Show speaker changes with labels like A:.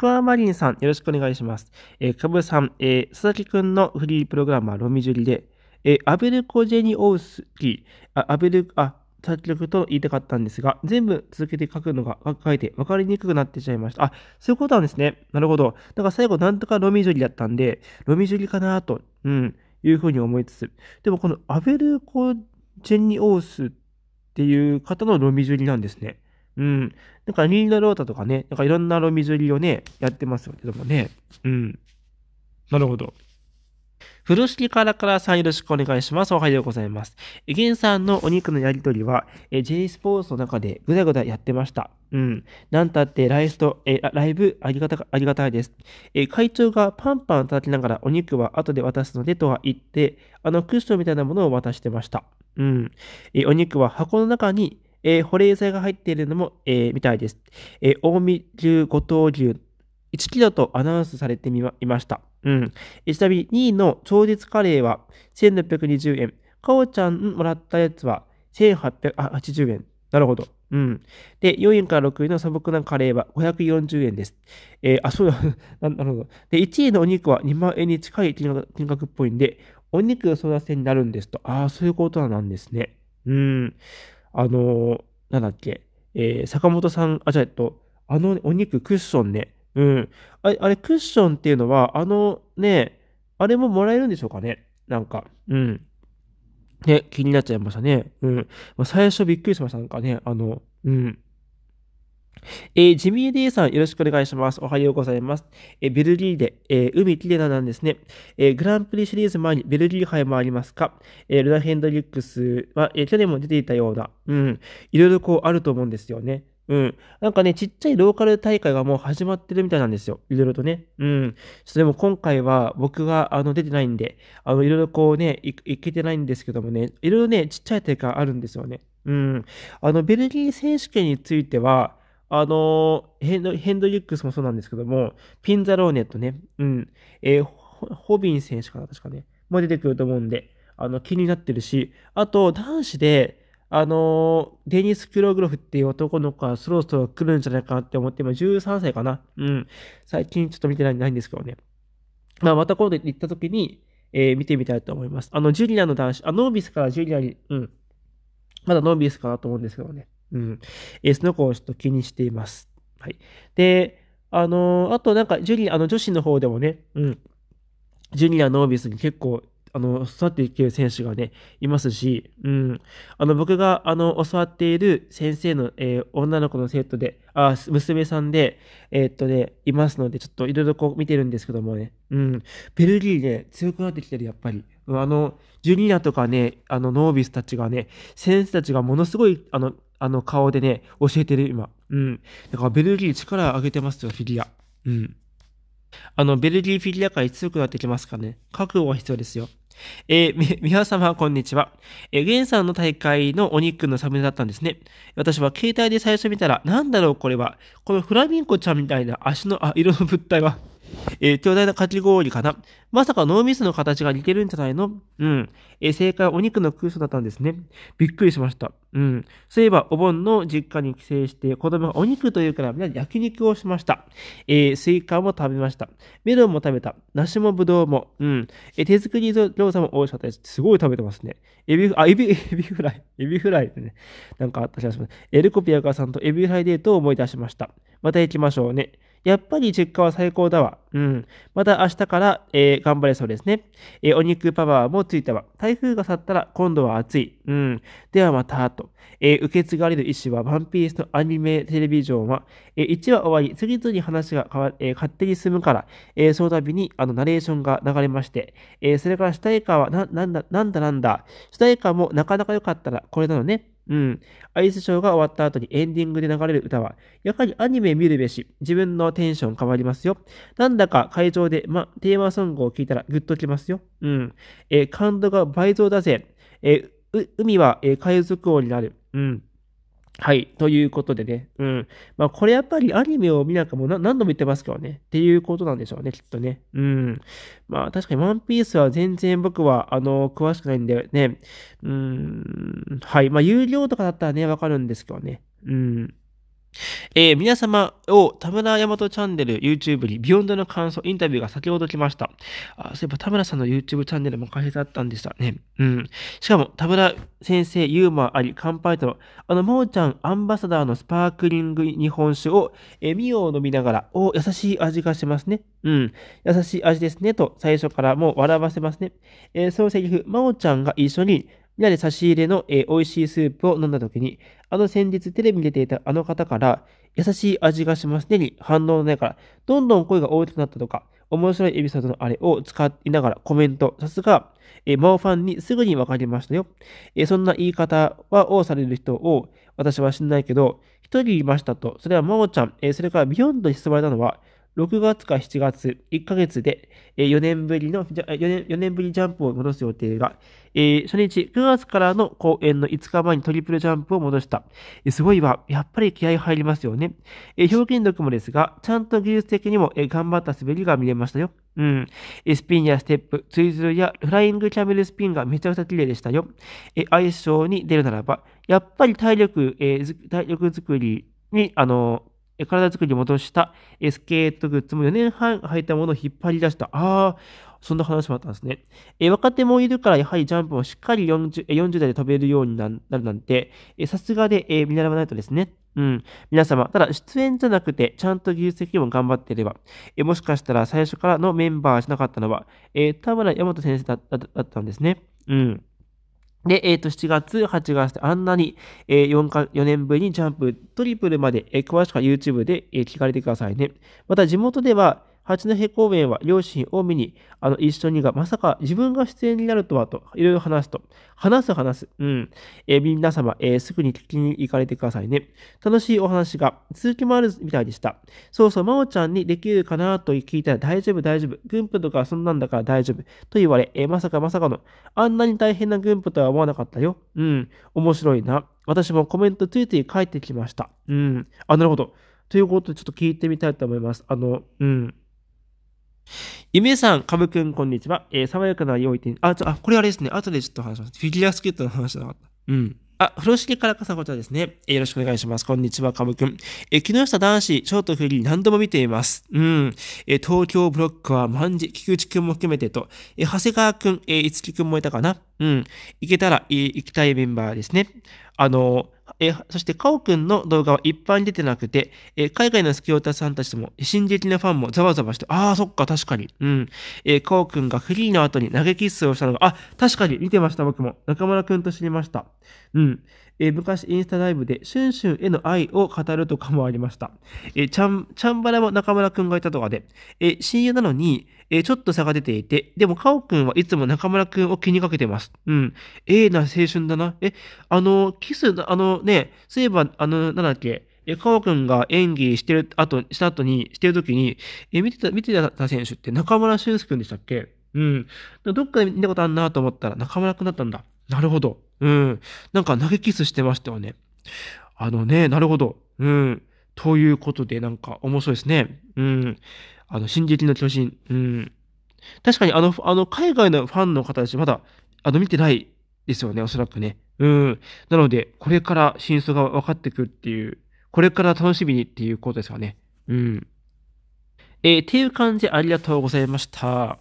A: クアマリンさん、よろしくお願いします。えー、カブさん、えー、佐々木くんのフリープログラマー、ロミジュリで、えー、アベルコジェニオウスキー、あ、アベル、あ、作曲と言いたかったんですが、全部続けて書くのが、書いて分かりにくくなってしまいました。あ、そういうことなんですね。なるほど。だから最後、なんとかロミジュリだったんで、ロミジュリかなと、うん、いうふうに思いつつ。でも、このアベルコジェニオースっていう方のロミジュリなんですね。うん。なんか、リンダロータとかね、なんかいろんなロミズリをね、やってますけどもね。うん。なるほど。風呂敷からからさんよろしくお願いします。おはようございます。えげんさんのお肉のやりとりは、え J スポーツの中でぐだぐだやってました。うん。なんたってライスト、えライブありがた、ありがたいです。え会長がパンパン叩きながらお肉は後で渡すのでとは言って、あのクッションみたいなものを渡してました。うん。えお肉は箱の中にえー、保冷剤が入っているのも、えー、みたいです。えー、近江牛、五島牛、1キロとアナウンスされてみまいました。うん。ちなみに2位の超絶カレーは1620円。かおちゃんもらったやつは1880円。なるほど。うん。で、4位から6位の素朴なカレーは540円です。えー、あ、そうだ なるほど。で、1位のお肉は2万円に近い金額金額っぽいんで、お肉争奪戦になるんですと。ああ、そういうことなんですね。うん。あの、なんだっけ、えー、坂本さん、あ、じゃあ、えっと、あのお肉クッションね。うん。あれ、あれクッションっていうのは、あのね、あれももらえるんでしょうかねなんか、うん。ね、気になっちゃいましたね。うん。まあ、最初びっくりしました。なんかね、あの、うん。えー、ジミー D さん、よろしくお願いします。おはようございます。えー、ベルギーで、えー、海きれいななんですね、えー、グランプリシリーズ前にベルギー杯もありますか、えルナ・ヘンドリックスは、え去年も出ていたような、うん、いろいろこうあると思うんですよね。うん。なんかね、ちっちゃいローカル大会がもう始まってるみたいなんですよ。いろいろとね。うん。ちょっとでも今回は僕があの出てないんで、あの、いろいろこうね、いけてないんですけどもね、いろいろね、ちっちゃい大会あるんですよね。うん。あの、ベルギー選手権については、あのヘンド、ヘンドリックスもそうなんですけども、ピンザローネットね、うん、えー、ホビン選手かな、確かね、も出てくると思うんで、あの、気になってるし、あと、男子で、あのデニス・クログロフっていう男の子がそろそろ来るんじゃないかなって思って、今13歳かな。うん。最近ちょっと見てないないんですけどね。まあ、また今度行った時に、えー、見てみたいと思います。あの、ジュリアの男子、あ、ノービスからジュリアに、うん。まだノービスかなと思うんですけどね。うん、エーの子をちょっと気にしています。はい。で、あのあとなんか、ジュリあの女子の方でもね、うん、ジュニアノービスに結構、あの、育っていける選手がね、いますし、うん。あの、僕が、あの、教わっている先生の、えー、女の子の生徒で、あ、娘さんで、えー、っとね、いますので、ちょっといろいろこう見てるんですけどもね、うん。ベルギーね、強くなってきてる、やっぱり。あの、ジュニアとかね、あの、ノービスたちがね、先生たちがものすごい、あの、あの、顔でね、教えてる、今。うん。だから、ベルギー力上げてますよ、フィギュア。うん。あの、ベルギーフィギュア界強くなってきますからね。覚悟が必要ですよ。えー、み、皆様、こんにちは。えー、ゲンさんの大会のお肉のサムネだったんですね。私は携帯で最初見たら、なんだろう、これは。このフラミンコちゃんみたいな足の、あ、色の物体は。えー、巨大なかき氷かな。まさか脳みその形が似てるんじゃないのうん。えー、正解はお肉の空想だったんですね。びっくりしました。うん。そういえば、お盆の実家に帰省して、子供がお肉というから皆焼肉をしました。えー、スイカも食べました。メロンも食べた。梨もぶどうも。うん。えー、手作り餃子も美味しかったです。すごい食べてますね。エビ、あ、エビ、エビフライ。エビフライってね。なんかあったします。エルコピアカさんとエビフライデートを思い出しました。また行きましょうね。やっぱり実家は最高だわ。うん。また明日から、えー、頑張れそうですね。えー、お肉パワーもついたわ。台風が去ったら今度は暑い。うん。ではまた、と。えー、受け継がれる意思は、ワンピースのアニメテレビジョンは、えー、1話終わり、次々話が変わ、えー、勝手に進むから、えー、その度に、あの、ナレーションが流れまして、えー、それから主題歌は、な、なんだ、なんだなんだ。主題歌もなかなか良かったら、これなのね。うん。アイスショーが終わった後にエンディングで流れる歌は、やはりアニメ見るべし、自分のテンション変わりますよ。なんだか会場で、ま、テーマソングを聴いたらグッときますよ。うん。え感動が倍増だぜ。えー、海は、え海賊王になる。うん。はい。ということでね。うん。まあ、これやっぱりアニメを見なんかも何度も言ってますからね。っていうことなんでしょうね、きっとね。うん。まあ、確かにワンピースは全然僕は、あの、詳しくないんでね。うん。はい。まあ、有料とかだったらね、わかるんですけどね。うん。えー、皆様を田村大和チャンネル YouTube にビヨンドの感想、インタビューが先ほど来ました。あ、そういえば田村さんの YouTube チャンネルも開説あったんでしたね。うん。しかも田村先生ユーモアあり乾杯と、あの、もーちゃんアンバサダーのスパークリング日本酒を、えー、ミオを飲みながら、お、優しい味がしますね。うん。優しい味ですね。と、最初からもう笑わせますね。えー、そのセリフ、まおちゃんが一緒に皆で差し入れの、えー、美味しいスープを飲んだ時に、あの先日テレビに出ていたあの方から、優しい味がしますねに反応のないから、どんどん声が大きくなったとか、面白いエピソードのあれを使いながらコメント。さすが、えー、マオファンにすぐにわかりましたよ。えー、そんな言い方はをされる人を私は知んないけど、一人いましたと、それはマオちゃん、えー、それからビヨンドに進まれたのは、6月か7月、1ヶ月で4年ぶりの、4年 ,4 年ぶりジャンプを戻す予定が、えー、初日、9月からの公演の5日前にトリプルジャンプを戻した。えー、すごいわ。やっぱり気合入りますよね。えー、表現力もですが、ちゃんと技術的にも、えー、頑張った滑りが見れましたよ。うん。えー、スピンやステップ、ツイズルやフライングキャメルスピンがめちゃくちゃ綺麗でしたよ。えー、に出るならば、やっぱり体力、えー、体力作りに、あの体作りに戻したエスケートグッズも4年半履いたものを引っ張り出した。ああ、そんな話もあったんですね。え若手もいるから、やはりジャンプをしっかり 40, 40代で飛べるようになるなんて、さすがで、え見習わないとですね。うん。皆様、ただ出演じゃなくて、ちゃんと技術的にも頑張っていれば、えもしかしたら最初からのメンバーしなかったのは、え田村大和先生だったんですね。うん。で、えっ、ー、と、7月、8月あんなに、えー、4, か4年ぶりにジャンプトリプルまで、えー、詳しくは YouTube で、えー、聞かれてくださいね。また、地元では、八戸公演は両親を見に、あの、一緒にが、まさか自分が出演になるとはと、いろいろ話すと。話す話す。うん。え皆様、えー、すぐに聞きに行かれてくださいね。楽しいお話が、続きもあるみたいでした。そうそう、まおちゃんにできるかなと聞いたら大丈夫、大丈夫。軍夫とかそんなんだから大丈夫。と言われ、えー、まさかまさかの、あんなに大変な軍夫とは思わなかったよ。うん。面白いな。私もコメントついつい書いてきました。うん。あ、なるほど。ということで、ちょっと聞いてみたいと思います。あの、うん。ゆめさん、かぶくん、こんにちは。えー、爽やかな良い点。あ、ちょ、あ、これあれですね。後でちょっと話します。フィギュアスケートの話じゃなかった。うん。あ、風呂敷からかさこちゃですね。えー、よろしくお願いします。こんにちは、かぶくん。えー、木下男子、ショートフリー何度も見ています。うん。えー、東京ブロックは万事、菊池くんも含めてと、え長谷川くん、えいつきくんもいたかな。うん。行けたら、え行きたいメンバーですね。あのえー、そして、カオくんの動画は一般に出てなくて、えー、海外のスキオタさんたちも、進撃のファンもザワザワして、ああ、そっか、確かに。うん。えー、カオくんがフリーの後に投げキッスをしたのが、あ、確かに、見てました、僕も。中村くんと知りました。うん。えー、昔インスタライブでシュンシュンへの愛を語るとかもありました。えー、ちゃん、ちゃんばらも中村くんがいたとかで、えー、親友なのに、えちょっと差が出ていて、でもカオくんはいつも中村くんを気にかけてます。うん。ええな青春だな。え、あの、キス、あの、ね、そういえば、あの、なんだっけ、え、かおくんが演技してる後、した後に、してる時に、え、見てた、見てた選手って中村俊介くんでしたっけうん。どっかで見たことあるなと思ったら中村くんだったんだ。なるほど。うん。なんか投げキスしてましたよね。あのね、なるほど。うん。ということで、なんか面白いですね。うん。あの、進撃の巨人。うん。確かにあの、あの、海外のファンの方たちまだ、あの、見てないですよね、おそらくね。うん。なので、これから真相が分かってくるっていう、これから楽しみにっていうことですよね。うん。えー、っていう感じでありがとうございました。